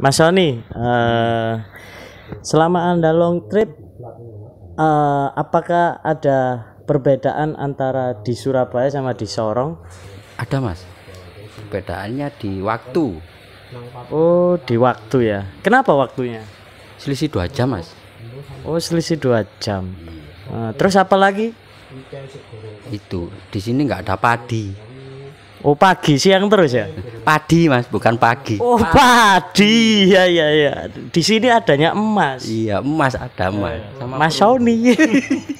Mas Sony, uh, eh, selama Anda long trip, uh, apakah ada perbedaan antara di Surabaya sama di Sorong? Ada mas, perbedaannya di waktu. Oh, di waktu ya. Kenapa waktunya? Selisih dua jam mas. Oh, selisih dua jam. Uh, terus apa lagi? Itu di sini nggak ada padi. Oh pagi siang terus ya? Padi mas, bukan pagi. Oh padi, ya ya ya. Di sini adanya emas. Iya emas ada mas. Iya. Sama mas Sony.